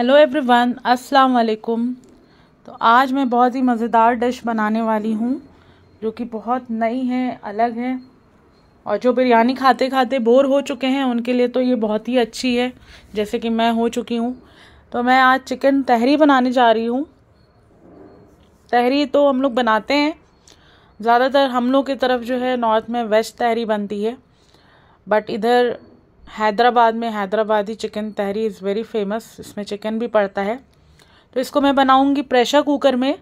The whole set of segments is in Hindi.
हेलो एवरीवन अस्सलाम वालेकुम तो आज मैं बहुत ही मज़ेदार डिश बनाने वाली हूँ जो कि बहुत नई है अलग है और जो बिरयानी खाते खाते बोर हो चुके हैं उनके लिए तो ये बहुत ही अच्छी है जैसे कि मैं हो चुकी हूँ तो मैं आज चिकन तहरी बनाने जा रही हूँ तहरी तो हम लोग बनाते हैं ज़्यादातर हम लोग की तरफ जो है नॉर्थ में वेज तहरी बनती है बट इधर हैदराबाद में Hyderabadi chicken tahri is very famous इसमें चिकन भी पड़ता है तो इसको मैं बनाऊँगी प्रेशर कुकर में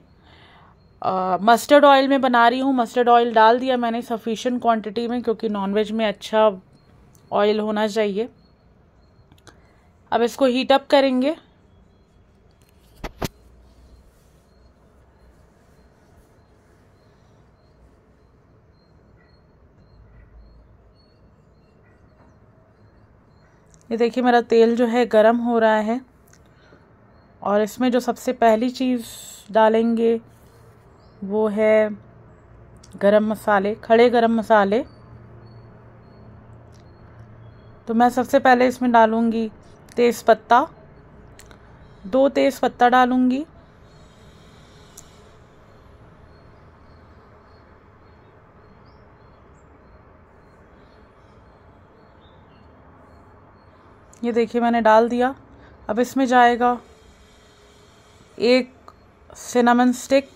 मस्टर्ड ऑयल में बना रही हूँ मस्टर्ड ऑयल डाल दिया मैंने सफिशेंट क्वांटिटी में क्योंकि नॉनवेज में अच्छा ऑयल होना चाहिए अब इसको हीट अप करेंगे ये देखिए मेरा तेल जो है गरम हो रहा है और इसमें जो सबसे पहली चीज़ डालेंगे वो है गरम मसाले खड़े गरम मसाले तो मैं सबसे पहले इसमें डालूँगी तेज़पत्ता दो तेज़ पत्ता डालूँगी ये देखिए मैंने डाल दिया अब इसमें जाएगा एक सिनेमन स्टिक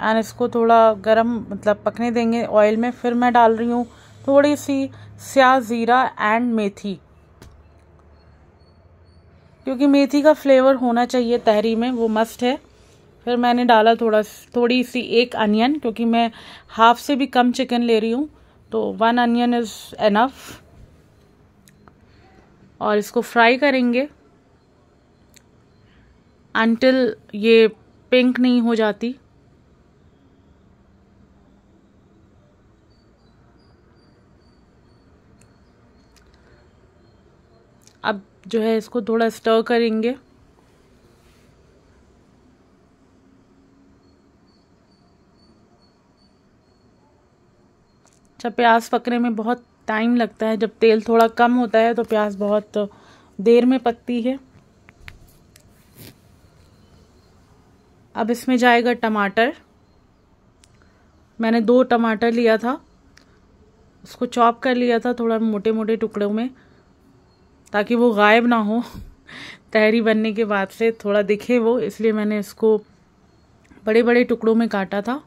एंड इसको थोड़ा गरम मतलब पकने देंगे ऑयल में फिर मैं डाल रही हूँ थोड़ी सी स्या ज़ीरा एंड मेथी क्योंकि मेथी का फ्लेवर होना चाहिए तहरी में वो मस्ट है फिर मैंने डाला थोड़ा थोड़ी सी एक अनियन क्योंकि मैं हाफ से भी कम चिकन ले रही हूँ तो वन अनियन इज़ एनफ और इसको फ्राई करेंगे अनटिल ये पिंक नहीं हो जाती अब जो है इसको थोड़ा स्टर करेंगे अच्छा प्याज पकने में बहुत टाइम लगता है जब तेल थोड़ा कम होता है तो प्याज बहुत देर में पकती है अब इसमें जाएगा टमाटर मैंने दो टमाटर लिया था उसको चॉप कर लिया था थोड़ा मोटे मोटे टुकड़ों में ताकि वो गायब ना हो तहरी बनने के बाद से थोड़ा दिखे वो इसलिए मैंने इसको बड़े बड़े टुकड़ों में काटा था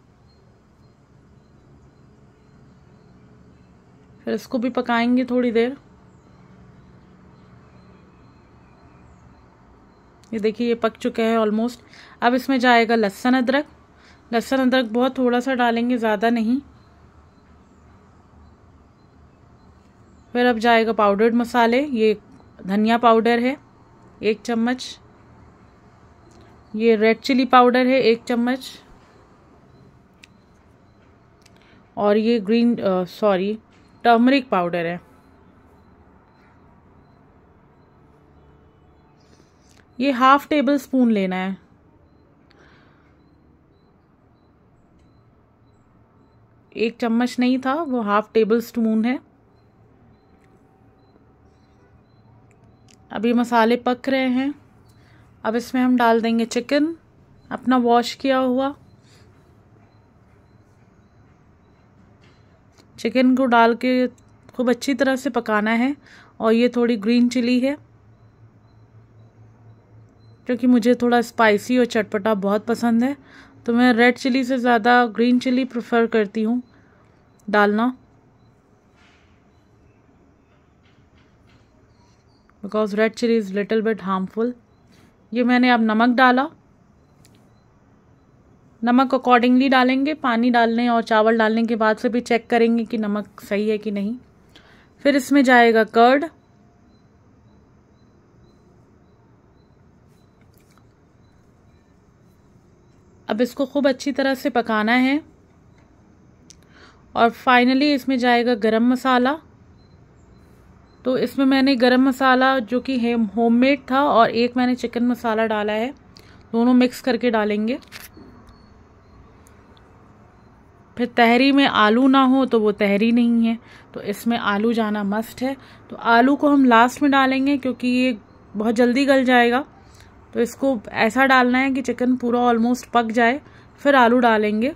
फिर इसको भी पकाएंगे थोड़ी देर ये देखिए ये पक चुका है ऑलमोस्ट अब इसमें जाएगा लहसुन अदरक लहसुन अदरक बहुत थोड़ा सा डालेंगे ज़्यादा नहीं फिर अब जाएगा पाउडर्ड मसाले ये धनिया पाउडर है एक चम्मच ये रेड चिली पाउडर है एक चम्मच और ये ग्रीन सॉरी टर्मरिक पाउडर है ये हाफ टेबल स्पून लेना है एक चम्मच नहीं था वो हाफ टेबल स्पून है अभी मसाले पक रहे हैं अब इसमें हम डाल देंगे चिकन अपना वॉश किया हुआ चिकन को डाल के खूब अच्छी तरह से पकाना है और ये थोड़ी ग्रीन चिली है क्योंकि मुझे थोड़ा स्पाइसी और चटपटा बहुत पसंद है तो मैं रेड चिली से ज़्यादा ग्रीन चिली प्रेफर करती हूँ डालना because red chilli is little bit harmful ये मैंने अब नमक डाला नमक अकॉर्डिंगली डालेंगे पानी डालने और चावल डालने के बाद से भी चेक करेंगे कि नमक सही है कि नहीं फिर इसमें जाएगा कर्ड अब इसको खूब अच्छी तरह से पकाना है और फाइनली इसमें जाएगा गरम मसाला तो इसमें मैंने गरम मसाला जो कि होममेड था और एक मैंने चिकन मसाला डाला है दोनों मिक्स करके डालेंगे फिर तहरी में आलू ना हो तो वो तहरी नहीं है तो इसमें आलू जाना मस्ट है तो आलू को हम लास्ट में डालेंगे क्योंकि ये बहुत जल्दी गल जाएगा तो इसको ऐसा डालना है कि चिकन पूरा ऑलमोस्ट पक जाए फिर आलू डालेंगे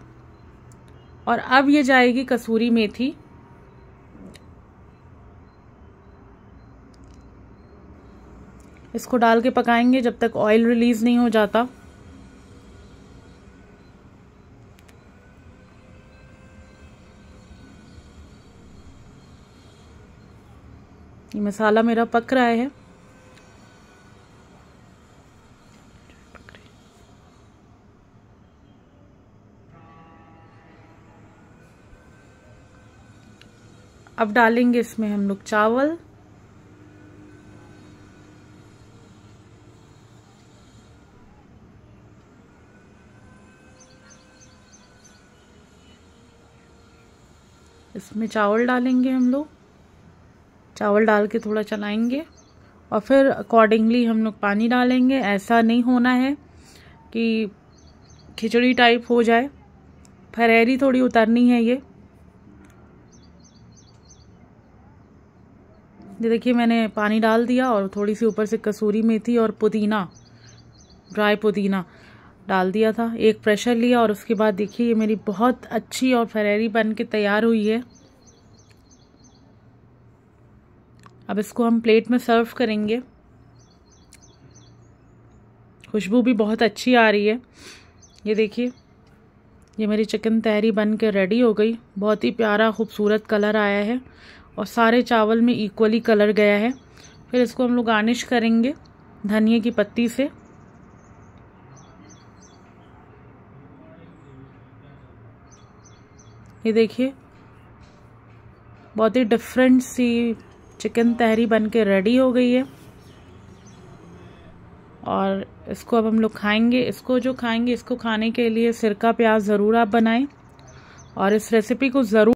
और अब ये जाएगी कसूरी मेथी इसको डाल के पकाएंगे जब तक ऑयल रिलीज़ नहीं हो जाता ये मसाला मेरा पक रहा है अब डालेंगे इसमें हम लोग चावल इसमें चावल डालेंगे हम लोग चावल डाल के थोड़ा चलाएंगे और फिर अकॉर्डिंगली हम लोग पानी डालेंगे ऐसा नहीं होना है कि खिचड़ी टाइप हो जाए फरेरी थोड़ी उतरनी है ये ये देखिए मैंने पानी डाल दिया और थोड़ी सी ऊपर से कसूरी मेथी और पुदीना ड्राई पुदीना डाल दिया था एक प्रेशर लिया और उसके बाद देखिए ये मेरी बहुत अच्छी और फरेरी बन के तैयार हुई है अब इसको हम प्लेट में सर्व करेंगे खुशबू भी बहुत अच्छी आ रही है ये देखिए ये मेरी चिकन तहरी बन के रेडी हो गई बहुत ही प्यारा खूबसूरत कलर आया है और सारे चावल में इक्वली कलर गया है फिर इसको हम लोग गार्निश करेंगे धनिए की पत्ती से ये देखिए बहुत ही डिफरेंट सी चिकन तहरी बन के रेडी हो गई है और इसको अब हम लोग खाएंगे इसको जो खाएंगे इसको खाने के लिए सिरका प्याज ज़रूर आप बनाएं और इस रेसिपी को ज़रूर